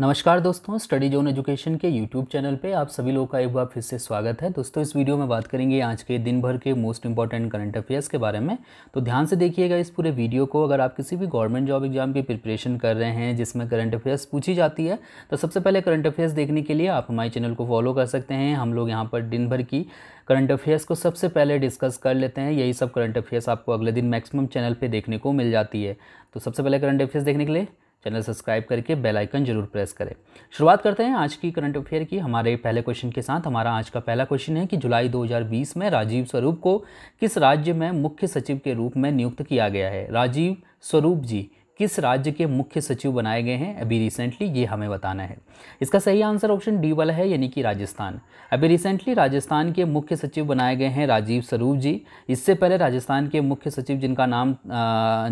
नमस्कार दोस्तों study zone education के यूट्यूब चैनल पे आप सभी लोगों का एक बार फिर से स्वागत है दोस्तों इस वीडियो में बात करेंगे आज के दिन भर के मोस्ट इंपॉर्टेंट करंट अफेयर्स के बारे में तो ध्यान से देखिएगा इस पूरे वीडियो को अगर आप किसी भी गवर्नमेंट जॉब एग्जाम की प्रिपरेशन कर रहे हैं जिसमें करंट अफेयर्स पूछी जाती है तो सबसे पहले करंट अफेयर्स देखने के लिए आप हमारे चैनल को फॉलो कर सकते हैं हम लोग यहाँ पर दिन भर की करंट अफेयर्स को सबसे पहले डिस्कस कर लेते हैं यही सब करंट अफेयर्स आपको अगले दिन मैक्सिमम चैनल पर देखने को मिल जाती है तो सबसे पहले करंट अफेयर्स देखने के लिए चैनल सब्सक्राइब करके बेल आइकन जरूर प्रेस करें शुरुआत करते हैं आज की करंट अफेयर की हमारे पहले क्वेश्चन के साथ हमारा आज का पहला क्वेश्चन है कि जुलाई 2020 में राजीव स्वरूप को किस राज्य में मुख्य सचिव के रूप में नियुक्त किया गया है राजीव स्वरूप जी किस राज्य के मुख्य सचिव बनाए गए हैं अभी रिसेंटली ये हमें बताना है इसका सही आंसर ऑप्शन डी वाला है यानी कि राजस्थान अभी रिसेंटली राजस्थान के मुख्य सचिव बनाए गए हैं राजीव स्वरूप जी इससे पहले राजस्थान के मुख्य सचिव जिनका नाम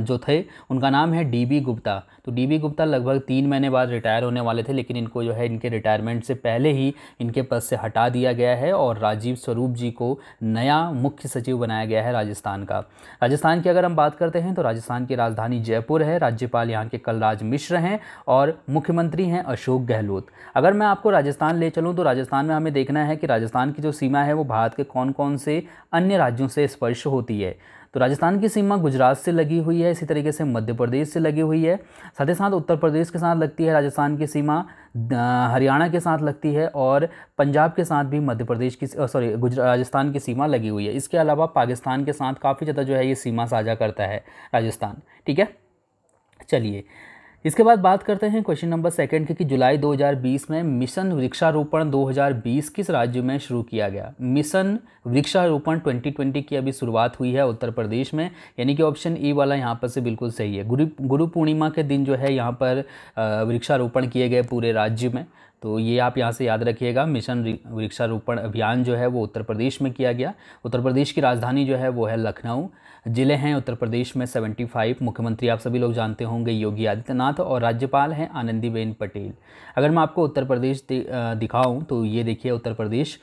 जो थे उनका नाम है डी गुप्ता तो डी गुप्ता लगभग तीन महीने बाद रिटायर होने वाले थे लेकिन इनको जो है इनके रिटायरमेंट से पहले ही इनके पद से हटा दिया गया है और राजीव स्वरूप जी को नया मुख्य सचिव बनाया गया है राजस्थान का राजस्थान की अगर हम बात करते हैं तो राजस्थान की राजधानी जयपुर है राज्यपाल यहाँ के कलराज मिश्र हैं और मुख्यमंत्री हैं अशोक गहलोत अगर मैं आपको राजस्थान ले चलूँ तो राजस्थान में हमें देखना है कि राजस्थान की जो सीमा है वो भारत के कौन कौन से अन्य राज्यों से स्पर्श होती है तो राजस्थान की सीमा गुजरात से लगी हुई है इसी तरीके से मध्य प्रदेश से लगी हुई है साथ ही साथ उत्तर प्रदेश के साथ लगती है राजस्थान की सीमा हरियाणा के साथ लगती है और पंजाब के साथ भी मध्य प्रदेश की सॉरी राजस्थान की सीमा लगी हुई है इसके अलावा पाकिस्तान के साथ काफ़ी ज़्यादा जो है ये सीमा साझा करता है राजस्थान ठीक है चलिए इसके बाद बात करते हैं क्वेश्चन नंबर सेकंड के कि जुलाई 2020 में मिशन वृक्षारोपण 2020 किस राज्य में शुरू किया गया मिशन वृक्षारोपण 2020 की अभी शुरुआत हुई है उत्तर प्रदेश में यानी कि ऑप्शन ई वाला यहाँ पर से बिल्कुल सही है गुरु गुरु पूर्णिमा के दिन जो है यहाँ पर वृक्षारोपण किए गए पूरे राज्य में तो ये आप यहाँ से याद रखिएगा मिशन वृक्षारोपण अभियान जो है वो उत्तर प्रदेश में किया गया उत्तर प्रदेश की राजधानी जो है वो है लखनऊ ज़िले हैं उत्तर प्रदेश में 75 मुख्यमंत्री आप सभी लोग जानते होंगे योगी आदित्यनाथ और राज्यपाल हैं आनंदीबेन पटेल अगर मैं आपको उत्तर प्रदेश दिखाऊँ तो ये देखिए उत्तर प्रदेश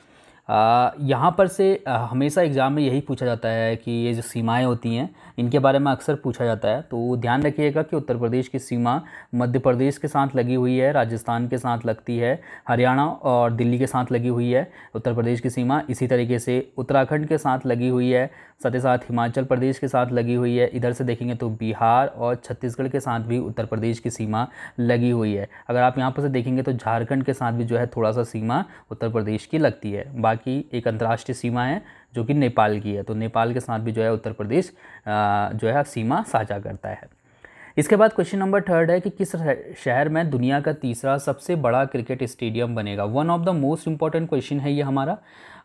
यहाँ पर से हमेशा एग्ज़ाम में यही पूछा जाता है कि ये जो सीमाएं होती हैं इनके बारे में अक्सर पूछा जाता है तो ध्यान रखिएगा कि उत्तर प्रदेश की सीमा मध्य प्रदेश के साथ लगी हुई है राजस्थान के साथ लगती है हरियाणा और दिल्ली के साथ लगी हुई है उत्तर प्रदेश की सीमा इसी तरीके से उत्तराखंड के साथ लगी हुई है साथ ही साथ हिमाचल प्रदेश के साथ लगी हुई है इधर से देखेंगे तो बिहार और छत्तीसगढ़ के साथ भी उत्तर प्रदेश की सीमा लगी हुई है अगर आप यहाँ पर से देखेंगे तो झारखंड के साथ भी जो है थोड़ा सा सीमा उत्तर प्रदेश की लगती है बाकी एक अंतर्राष्ट्रीय सीमा है जो कि नेपाल की है तो नेपाल के साथ भी जो है उत्तर प्रदेश जो है सीमा साझा करता है इसके बाद क्वेश्चन नंबर थर्ड है कि किस शहर में दुनिया का तीसरा सबसे बड़ा क्रिकेट स्टेडियम बनेगा one of the most important question है ये हमारा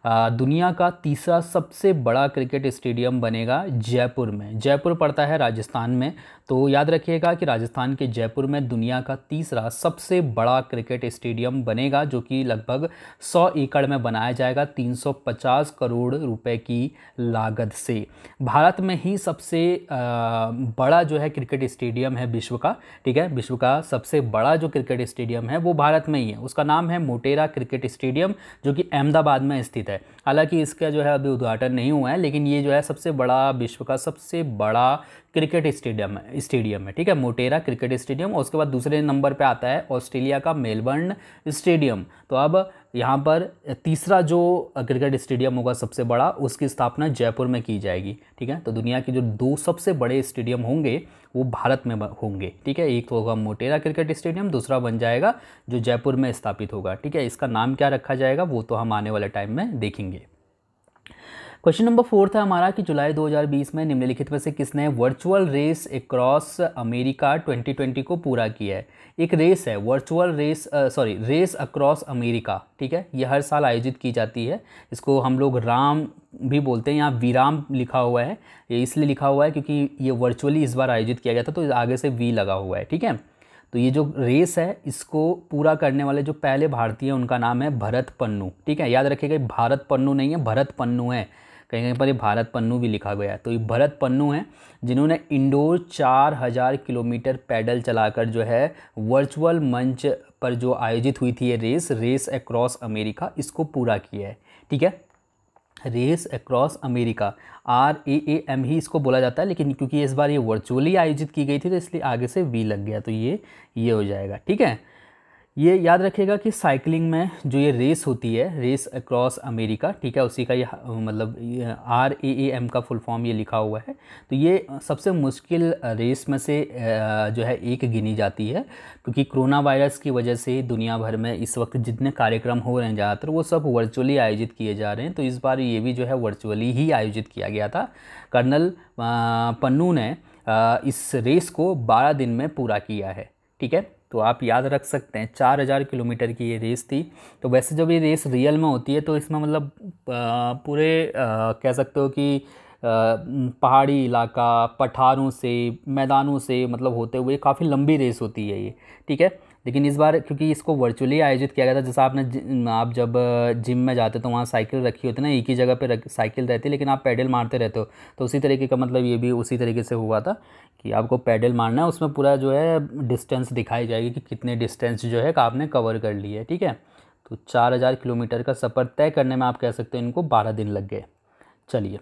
दुनिया का तीसरा सबसे बड़ा क्रिकेट स्टेडियम बनेगा जयपुर में जयपुर पड़ता है राजस्थान में तो याद रखिएगा कि राजस्थान के जयपुर में दुनिया का तीसरा सबसे बड़ा क्रिकेट स्टेडियम बनेगा जो कि लगभग 100 एकड़ में बनाया जाएगा 350 करोड़ रुपए की लागत से भारत में ही सबसे बड़ा जो है क्रिकेट स्टेडियम है विश्व का ठीक है विश्व का सबसे बड़ा जो क्रिकेट स्टेडियम है वो भारत में ही है उसका नाम है मोटेरा क्रिकेट स्टेडियम जो कि अहमदाबाद में स्थित स्थित है हालांकि इसका जो है अभी उद्घाटन नहीं हुआ है लेकिन ये जो है सबसे बड़ा विश्व का सबसे बड़ा क्रिकेट स्टेडियम है स्टेडियम है ठीक है मोटेरा क्रिकेट स्टेडियम और उसके बाद दूसरे नंबर पर आता है ऑस्ट्रेलिया का मेलबर्न स्टेडियम तो अब यहाँ पर तीसरा जो क्रिकेट स्टेडियम होगा सबसे बड़ा उसकी स्थापना जयपुर में की जाएगी ठीक है तो दुनिया के जो दो सबसे बड़े स्टेडियम होंगे वो भारत में होंगे ठीक है एक तो होगा मोटेरा क्रिकेट स्टेडियम दूसरा बन जाएगा जो जयपुर में स्थापित होगा ठीक है इसका नाम क्या रखा जाएगा वो तो हम आने वाले टाइम में देखेंगे क्वेश्चन नंबर फोर था हमारा कि जुलाई 2020 में निम्नलिखित में से किसने वर्चुअल रेस अक्रॉस अमेरिका 2020 को पूरा किया है एक रेस है virtual race sorry race across America ठीक है ये हर साल आयोजित की जाती है इसको हम लोग राम भी बोलते हैं यहाँ वीराम लिखा हुआ है ये इसलिए लिखा हुआ है क्योंकि ये वर्चुअली इस बार आयोजित किया गया था तो आगे से वी लगा हुआ है ठीक है तो ये जो रेस है इसको पूरा करने वाले जो पहले भारतीय हैं उनका नाम है भरत पन्नू ठीक है याद रखिएगा भारत पन्नू नहीं है भरत पन्नू है कहीं कहीं पर ये भारत पन्नू भी लिखा गया है तो ये भरत पन्नू हैं जिन्होंने इंडोर चार हज़ार किलोमीटर पैदल चलाकर जो है वर्चुअल मंच पर जो आयोजित हुई थी ये रेस रेस अक्रॉस अमेरिका इसको पूरा किया है ठीक है race across America R A A M ही इसको बोला जाता है लेकिन क्योंकि इस बार ये वर्चुअली आयोजित की गई थी तो इसलिए आगे से वी लग गया तो ये ये हो जाएगा ठीक है ये याद रखेगा कि साइकिलिंग में जो ये रेस होती है रेस अक्रॉस अमेरिका ठीक है उसी का ये मतलब आर ए ए एम का फुल फॉर्म ये लिखा हुआ है तो ये सबसे मुश्किल रेस में से जो है एक गिनी जाती है क्योंकि कोरोना वायरस की वजह से दुनिया भर में इस वक्त जितने कार्यक्रम हो रहे हैं ज़्यादातर वो सब वर्चुअली आयोजित किए जा रहे हैं तो इस बार ये भी जो है वर्चुअली ही आयोजित किया गया था कर्नल पन्नू ने इस रेस को बारह दिन में पूरा किया है ठीक है तो आप याद रख सकते हैं चार हज़ार किलोमीटर की ये रेस थी तो वैसे जब ये रेस रियल में होती है तो इसमें मतलब पूरे कह सकते हो कि पहाड़ी इलाका पठारों से मैदानों से मतलब होते हुए काफ़ी लंबी रेस होती है ये ठीक है लेकिन इस बार क्योंकि इसको वर्चुअली आयोजित किया गया था जैसा आपने आप जब जिम में जाते तो वहाँ साइकिल रखी होती ना एक ही जगह पर साइकिल रहती है लेकिन आप पैडल मारते रहते हो तो उसी तरीके का मतलब ये भी उसी तरीके से हुआ था कि आपको पैडल मारना है उसमें पूरा जो है डिस्टेंस दिखाई जाएगी कि कितने डिस्टेंस जो है आपने कवर कर ली है ठीक है तो चार हज़ार किलोमीटर का सफ़र तय करने में आप कह सकते हो इनको बारह दिन लग गए चलिए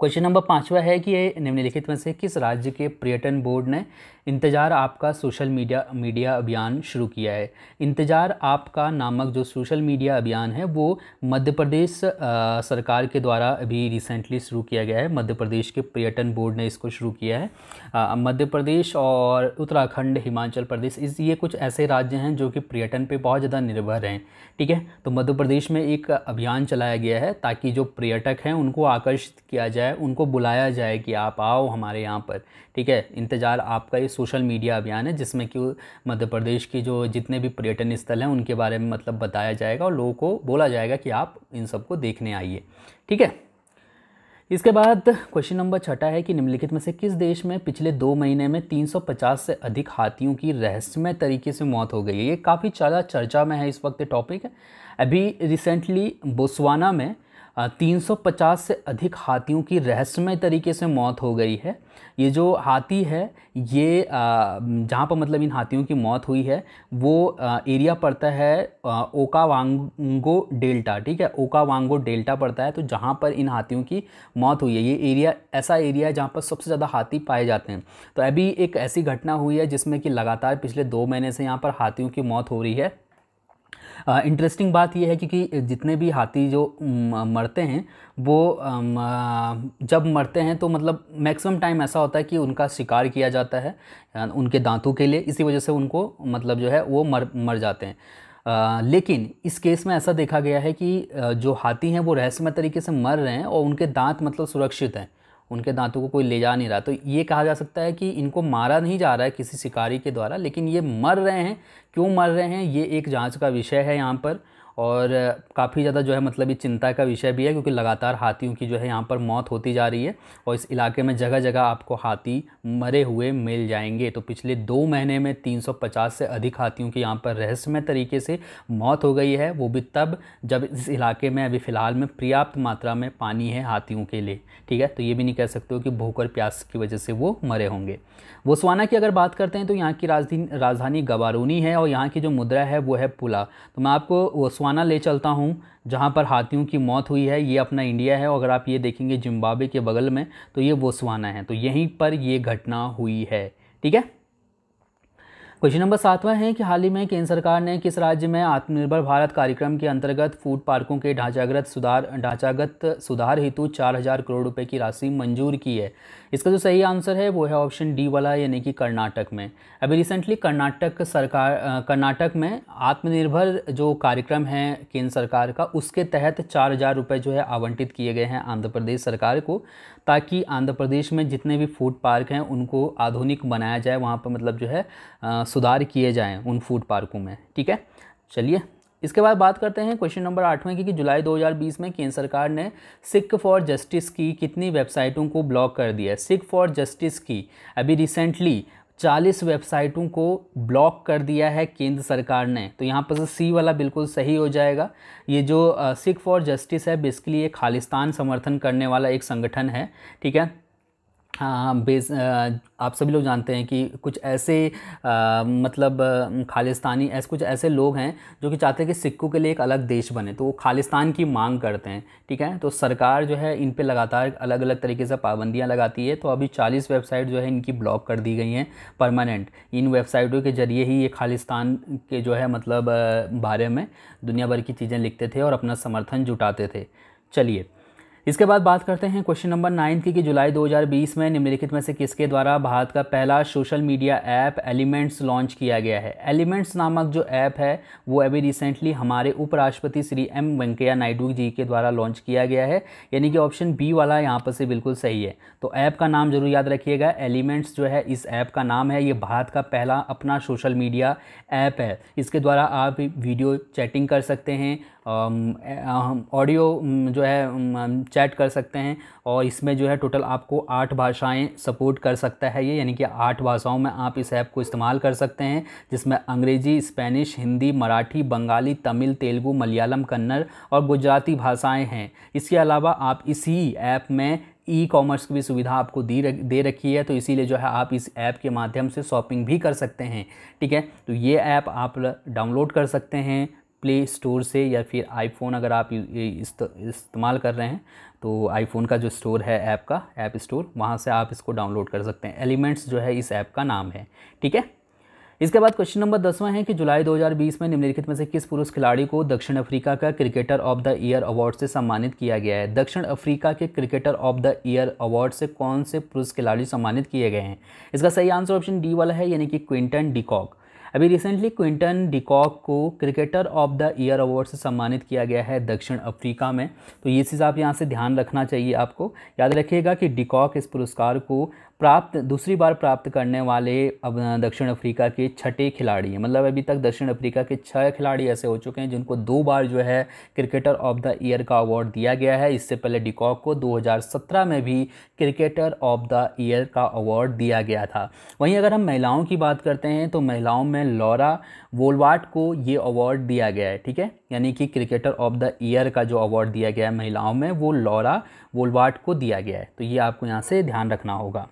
क्वेश्चन नंबर पाँचवा है कि निम्नलिखित में से किस राज्य के पर्यटन बोर्ड ने इंतज़ार आपका सोशल मीडिया मीडिया अभियान शुरू किया है इंतज़ार आपका नामक जो सोशल मीडिया अभियान है वो मध्य प्रदेश सरकार के द्वारा अभी रिसेंटली शुरू किया गया है मध्य प्रदेश के पर्यटन बोर्ड ने इसको शुरू किया है मध्य प्रदेश और उत्तराखंड हिमाचल प्रदेश इस ये कुछ ऐसे राज्य हैं जो कि पर्यटन पर बहुत ज़्यादा निर्भर हैं ठीक है तो मध्य प्रदेश में एक अभियान चलाया गया है ताकि जो पर्यटक हैं उनको आकर्षित किया जाए उनको बुलाया जाए कि आप आओ हमारे यहाँ पर ठीक है इंतज़ार आपका ये सोशल मीडिया अभियान है जिसमें कि मध्य प्रदेश की जो जितने भी पर्यटन स्थल हैं उनके बारे में मतलब बताया जाएगा और लोगों को बोला जाएगा कि आप इन सबको देखने आइए ठीक है इसके बाद क्वेश्चन नंबर छठा है कि निम्नलिखित में से किस देश में पिछले दो महीने में 350 से अधिक हाथियों की रहस्यमय तरीके से मौत हो गई है ये काफ़ी ज़्यादा चर्चा में है इस वक्त टॉपिक अभी रिसेंटली बोस्वाना में 350 से अधिक हाथियों की रहस्यमय तरीके से मौत हो गई है ये जो हाथी है ये जहाँ पर मतलब इन हाथियों की मौत हुई है वो एरिया पड़ता है ओकावांगो डेल्टा ठीक है ओकावांगो डेल्टा पड़ता है तो जहाँ पर इन हाथियों की मौत हुई है ये एरिया ऐसा एरिया है जहाँ पर सबसे ज़्यादा हाथी पाए जाते हैं तो अभी एक ऐसी घटना हुई है जिसमें कि लगातार पिछले दो महीने से यहाँ पर हाथियों की मौत हो रही है इंटरेस्टिंग बात यह है क्योंकि जितने भी हाथी जो मरते हैं वो जब मरते हैं तो मतलब मैक्सिमम टाइम ऐसा होता है कि उनका शिकार किया जाता है उनके दांतों के लिए इसी वजह से उनको मतलब जो है वो मर मर जाते हैं आ, लेकिन इस केस में ऐसा देखा गया है कि जो हाथी हैं वो रहस्यमय तरीके से मर रहे हैं और उनके दांत मतलब सुरक्षित हैं उनके दांतों को कोई ले जा नहीं रहा तो ये कहा जा सकता है कि इनको मारा नहीं जा रहा है किसी शिकारी के द्वारा लेकिन ये मर रहे हैं क्यों मर रहे हैं ये एक जाँच का विषय है यहाँ पर और काफ़ी ज़्यादा जो है मतलब ये चिंता का विषय भी है क्योंकि लगातार हाथियों की जो है यहाँ पर मौत होती जा रही है और इस इलाके में जगह जगह आपको हाथी मरे हुए मिल जाएंगे तो पिछले दो महीने में 350 से अधिक हाथियों की यहाँ पर रहस्यमय तरीके से मौत हो गई है वो भी तब जब इस इलाके में अभी फ़िलहाल में पर्याप्त मात्रा में पानी है हाथियों के लिए ठीक है तो ये भी नहीं कह सकते हो कि भूख और प्यास की वजह से वो मरे होंगे बोसवाना की अगर बात करते हैं तो यहाँ की राजधानी राजधानी गवारूनी है और यहाँ की जो मुद्रा है वो है पुला तो मैं आपको बोत्सवाना ले चलता हूँ जहाँ पर हाथियों की मौत हुई है ये अपना इंडिया है और अगर आप ये देखेंगे जिम्बाब्वे के बगल में तो ये बोत्सवाना है तो यहीं पर ये घटना हुई है ठीक है क्वेश्चन नंबर सातवां है कि हाल ही में केंद्र सरकार ने किस राज्य में आत्मनिर्भर भारत कार्यक्रम के अंतर्गत फूड पार्कों के ढांचागत सुधार ढांचागत सुधार हेतु चार हज़ार करोड़ रुपए की राशि मंजूर की है इसका जो सही आंसर है वो है ऑप्शन डी वाला यानी कि कर्नाटक में अभी रिसेंटली कर्नाटक सरकार कर्नाटक में आत्मनिर्भर जो कार्यक्रम है केंद्र सरकार का उसके तहत चार हज़ार रुपये जो है आवंटित किए गए हैं आंध्र प्रदेश सरकार को ताकि आंध्र प्रदेश में जितने भी फूड पार्क हैं उनको आधुनिक बनाया जाए वहाँ पर मतलब जो है आ, सुधार किए जाएँ उन फूड पार्कों में ठीक है चलिए इसके बाद बात करते हैं क्वेश्चन नंबर आठवें की कि जुलाई 2020 में केंद्र सरकार ने सिख फॉर जस्टिस की कितनी वेबसाइटों को ब्लॉक कर दिया है सिख फॉर जस्टिस की अभी रिसेंटली चालीस वेबसाइटों को ब्लॉक कर दिया है केंद्र सरकार ने तो यहाँ पर से सी वाला बिल्कुल सही हो जाएगा ये जो सिख फॉर जस्टिस है बेसिकली ये खालिस्तान समर्थन करने वाला एक संगठन है ठीक है हाँ, हाँ, बेस आप सभी लोग जानते हैं कि कुछ ऐसे आ, मतलब खालिस्तानी ऐसे कुछ ऐसे लोग हैं जो कि चाहते हैं कि सिक्कों के लिए एक अलग देश बने तो वो खालिस्तान की मांग करते हैं ठीक है तो सरकार जो है इन पे लगातार अलग अलग तरीके से पाबंदियां लगाती है तो अभी 40 वेबसाइट जो है इनकी ब्लॉक कर दी गई हैं परमानेंट इन वेबसाइटों के ज़रिए ही ये खालिस्तान के जो है मतलब बारे में दुनिया भर की चीज़ें लिखते थे और अपना समर्थन जुटाते थे चलिए इसके बाद बात करते हैं क्वेश्चन नंबर नाइन की कि जुलाई 2020 में निम्नलिखित में से किसके द्वारा भारत का पहला social media app Elements launch किया गया है एलिमेंट्स नामक जो ऐप है वो अभी रिसेंटली हमारे उपराष्ट्रपति श्री एम वेंकैया नायडू जी के द्वारा लॉन्च किया गया है यानी कि ऑप्शन बी वाला यहाँ पर से बिल्कुल सही है तो ऐप का नाम जरूर याद रखिएगा एलिमेंट्स जो है इस ऐप का नाम है ये भारत का पहला अपना सोशल मीडिया ऐप है इसके द्वारा आप वीडियो चैटिंग कर सकते हैं ऑडियो जो है चैट कर सकते हैं और इसमें जो है टोटल आपको आठ भाषाएं सपोर्ट कर सकता है ये यानी कि आठ भाषाओं में आप इस ऐप को इस्तेमाल कर सकते हैं जिसमें अंग्रेजी स्पेनिश हिंदी मराठी बंगाली तमिल तेलुगू मलयालम कन्नड़ और गुजराती भाषाएं हैं इसके अलावा आप इसी ऐप में ई कॉमर्स की भी सुविधा आपको दी रख दे रखी है तो इसीलिए जो है आप इस ऐप के माध्यम से शॉपिंग भी कर सकते हैं ठीक है तो ये ऐप आप डाउनलोड कर सकते हैं प्ले स्टोर से या फिर आईफोन अगर आप इस्तेमाल कर रहे हैं तो आईफोन का जो स्टोर है ऐप का ऐप स्टोर वहाँ से आप इसको डाउनलोड कर सकते हैं एलिमेंट्स जो है इस ऐप का नाम है ठीक है इसके बाद क्वेश्चन नंबर दसवां है कि जुलाई 2020 में निम्नलिखित में से किस पुरुष खिलाड़ी को दक्षिण अफ्रीका का cricketer of the year award से सम्मानित किया गया है दक्षिण अफ्रीका के cricketer of the year award से कौन से पुरुष खिलाड़ी सम्मानित किए गए हैं इसका सही आंसर ऑप्शन डी वाला है यानी कि क्विंटन डिकॉक अभी रिसेंटली क्विंटन डिकॉक को cricketer of the year award से सम्मानित किया गया है दक्षिण अफ्रीका में तो ये चीज़ आप यहाँ से ध्यान रखना चाहिए आपको याद रखिएगा कि डिकॉक इस पुरस्कार को प्राप्त दूसरी बार प्राप्त करने वाले अब दक्षिण अफ्रीका के छठे खिलाड़ी हैं मतलब अभी तक दक्षिण अफ्रीका के छः खिलाड़ी ऐसे हो चुके हैं जिनको दो बार जो है क्रिकेटर ऑफ द ईयर का अवार्ड दिया गया है इससे पहले डिकॉक को 2017 में भी क्रिकेटर ऑफ द ईयर का अवार्ड दिया गया था वहीं अगर हम महिलाओं की बात करते हैं तो महिलाओं में लॉरा वोलवाट को ये अवार्ड दिया गया है ठीक है यानी कि क्रिकेटर ऑफ द ईयर का जो अवार्ड दिया गया है महिलाओं में वो लॉरा वोलवाट को दिया गया है तो ये आपको यहाँ से ध्यान रखना होगा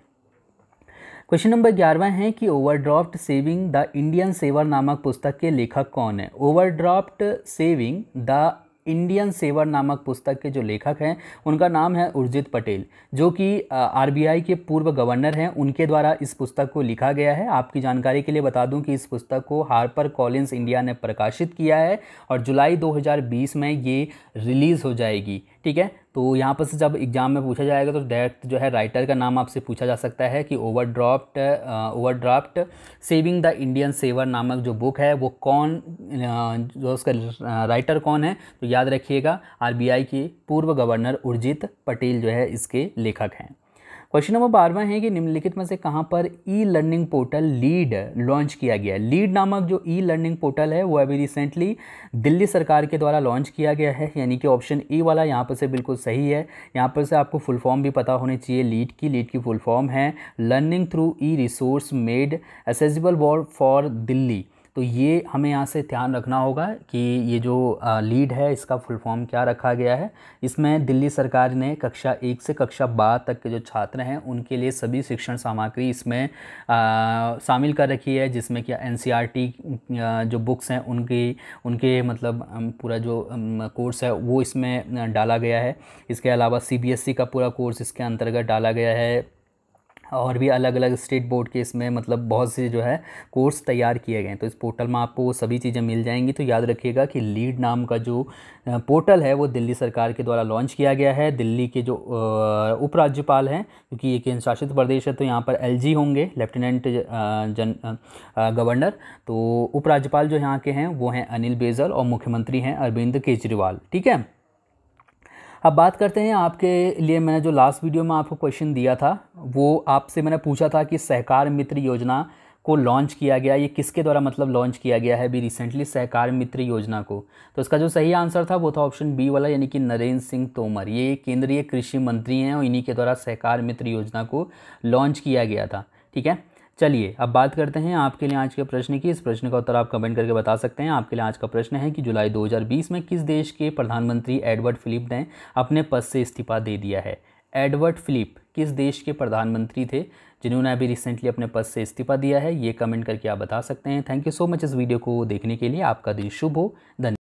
क्वेश्चन नंबर ग्यारहवा है कि overdraft saving the Indian saver नामक पुस्तक के लेखक कौन है overdraft saving the Indian saver नामक पुस्तक के जो लेखक हैं उनका नाम है उर्जित पटेल जो कि आरबीआई के पूर्व गवर्नर हैं उनके द्वारा इस पुस्तक को लिखा गया है आपकी जानकारी के लिए बता दूं कि इस पुस्तक को हार्पर कॉलिंस इंडिया ने प्रकाशित किया है और जुलाई 2020 में ये रिलीज़ हो जाएगी ठीक है तो यहाँ पर से जब एग्ज़ाम में पूछा जाएगा तो डायरेक्ट जो है राइटर का नाम आपसे पूछा जा सकता है कि overdraft overdraft saving the Indian saver नामक जो बुक है वो कौन जो उसका राइटर कौन है तो याद रखिएगा आरबीआई के पूर्व गवर्नर उर्जित पटेल जो है इसके लेखक हैं क्वेश्चन नंबर बारहवा है कि निम्नलिखित में से कहाँ पर e learning portal LEAD launch किया गया है लीड नामक जो ई लर्निंग पोर्टल है वो अभी रिसेंटली दिल्ली सरकार के द्वारा लॉन्च किया गया है यानी कि ऑप्शन ई वाला यहाँ पर से बिल्कुल सही है यहाँ पर से आपको फुल फॉर्म भी पता होने चाहिए लीड की लीड की फुल फॉर्म है learning through e resource made accessible war for Delhi तो ये हमें यहाँ से ध्यान रखना होगा कि ये जो लीड है इसका फुल फॉर्म क्या रखा गया है इसमें दिल्ली सरकार ने कक्षा एक से कक्षा बारह तक के जो छात्र हैं उनके लिए सभी शिक्षण सामग्री इसमें शामिल कर रखी है जिसमें कि एन e जो बुक्स हैं उनकी उनके मतलब पूरा जो कोर्स है वो इसमें डाला गया है इसके अलावा सी e का पूरा कोर्स इसके अंतर्गत डाला गया है और भी अलग अलग स्टेट बोर्ड के इसमें मतलब बहुत से जो है कोर्स तैयार किए गए हैं तो इस पोर्टल में आपको वो सभी चीज़ें मिल जाएंगी तो याद रखिएगा कि लीड नाम का जो पोर्टल है वो दिल्ली सरकार के द्वारा लॉन्च किया गया है दिल्ली के जो उपराज्यपाल हैं क्योंकि ये केंद्र शासित प्रदेश है तो यहाँ पर एल होंगे लेफ्टिनेंट जन गवर्नर तो उपराज्यपाल जो यहाँ के हैं वो हैं अनिल बेजल और मुख्यमंत्री हैं अरविंद केजरीवाल ठीक है अब बात करते हैं आपके लिए मैंने जो लास्ट वीडियो में आपको क्वेश्चन दिया था वो आपसे मैंने पूछा था कि सहकार मित्र योजना को लॉन्च किया गया ये किसके द्वारा मतलब लॉन्च किया गया है अभी रिसेंटली सहकार मित्र योजना को तो इसका जो सही आंसर था वो था ऑप्शन बी वाला यानी कि नरेंद्र सिंह तोमर ये केंद्रीय कृषि मंत्री हैं और इन्हीं के द्वारा सहकार मित्र योजना को लॉन्च किया गया था ठीक है चलिए अब बात करते हैं आपके लिए आज के प्रश्न की इस प्रश्न का उत्तर आप कमेंट करके बता सकते हैं आपके लिए आज का प्रश्न है कि जुलाई 2020 में किस देश के प्रधानमंत्री एडवर्ड फिलिप ने अपने पद से इस्तीफा दे दिया है एडवर्ड फिलिप किस देश के प्रधानमंत्री थे जिन्होंने अभी रिसेंटली अपने पद से इस्तीफा दिया है ये कमेंट करके आप बता सकते हैं थैंक यू सो मच इस वीडियो को देखने के लिए आपका दिन शुभ हो धन्यवाद